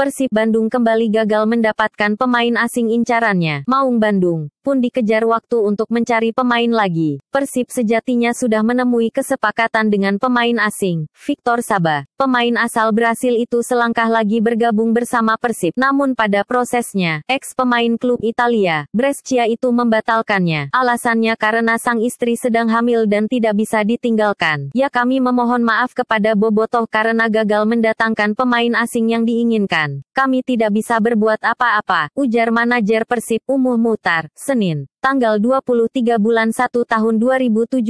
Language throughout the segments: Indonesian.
Persib Bandung kembali gagal mendapatkan pemain asing incarannya. Maung Bandung pun dikejar waktu untuk mencari pemain lagi. Persib sejatinya sudah menemui kesepakatan dengan pemain asing, Victor Saba. Pemain asal Brasil itu selangkah lagi bergabung bersama Persib. Namun pada prosesnya, ex pemain klub Italia, Brescia itu membatalkannya. Alasannya karena sang istri sedang hamil dan tidak bisa ditinggalkan. Ya kami memohon maaf kepada Bobotoh karena gagal mendatangkan pemain asing yang diinginkan kami tidak bisa berbuat apa-apa, ujar manajer Persib Umuh Mutar, Senin, tanggal 23 bulan 1 tahun 2017.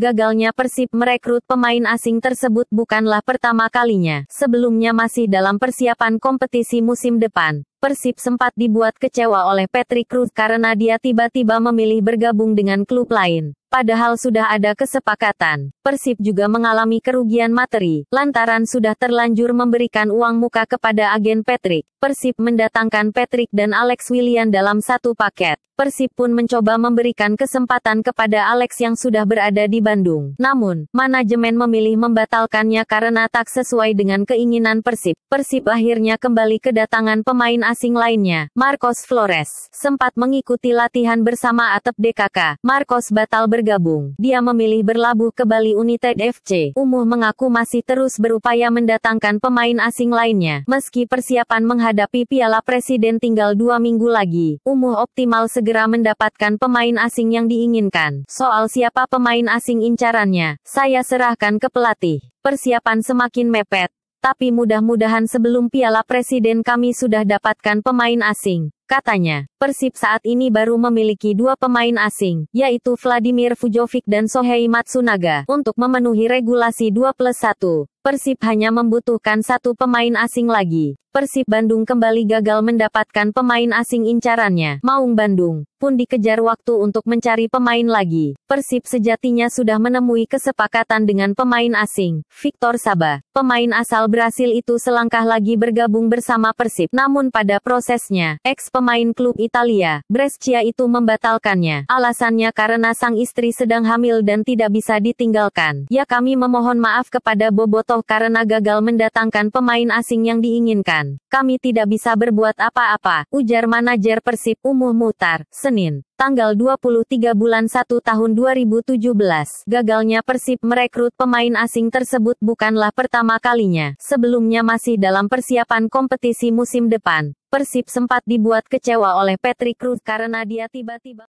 Gagalnya Persib merekrut pemain asing tersebut bukanlah pertama kalinya. Sebelumnya masih dalam persiapan kompetisi musim depan, Persib sempat dibuat kecewa oleh Patrick Ruth karena dia tiba-tiba memilih bergabung dengan klub lain. Padahal sudah ada kesepakatan, Persib juga mengalami kerugian materi, lantaran sudah terlanjur memberikan uang muka kepada agen Patrick. Persib mendatangkan Patrick dan Alex William dalam satu paket. Persib pun mencoba memberikan kesempatan kepada Alex yang sudah berada di Bandung. Namun, manajemen memilih membatalkannya karena tak sesuai dengan keinginan Persib. Persib akhirnya kembali kedatangan pemain asing lainnya, Marcos Flores. Sempat mengikuti latihan bersama Atep DKK, Marcos batal bergabung. Dia memilih berlabuh ke Bali United FC. Umuh mengaku masih terus berupaya mendatangkan pemain asing lainnya. Meski persiapan menghadapi Piala Presiden tinggal dua minggu lagi, Umuh optimal segera mendapatkan pemain asing yang diinginkan. Soal siapa pemain asing incarannya, saya serahkan ke pelatih. Persiapan semakin mepet tapi mudah-mudahan sebelum Piala Presiden kami sudah dapatkan pemain asing. Katanya, Persib saat ini baru memiliki dua pemain asing, yaitu Vladimir Fujovic dan Sohei Matsunaga. Untuk memenuhi regulasi 2 plus 1, Persib hanya membutuhkan satu pemain asing lagi. Persib Bandung kembali gagal mendapatkan pemain asing incarannya. Maung Bandung pun dikejar waktu untuk mencari pemain lagi. Persib sejatinya sudah menemui kesepakatan dengan pemain asing, Victor Saba. Pemain asal Brasil itu selangkah lagi bergabung bersama Persib. Namun pada prosesnya, eks pemain klub Italia, Brescia itu membatalkannya. Alasannya karena sang istri sedang hamil dan tidak bisa ditinggalkan. Ya kami memohon maaf kepada Bobotoh karena gagal mendatangkan pemain asing yang diinginkan. Kami tidak bisa berbuat apa-apa, ujar manajer Persib Umuh Mutar, Senin tanggal 23 bulan 1 tahun 2017. Gagalnya Persib merekrut pemain asing tersebut bukanlah pertama kalinya. Sebelumnya masih dalam persiapan kompetisi musim depan, Persib sempat dibuat kecewa oleh Patrick Ruth karena dia tiba-tiba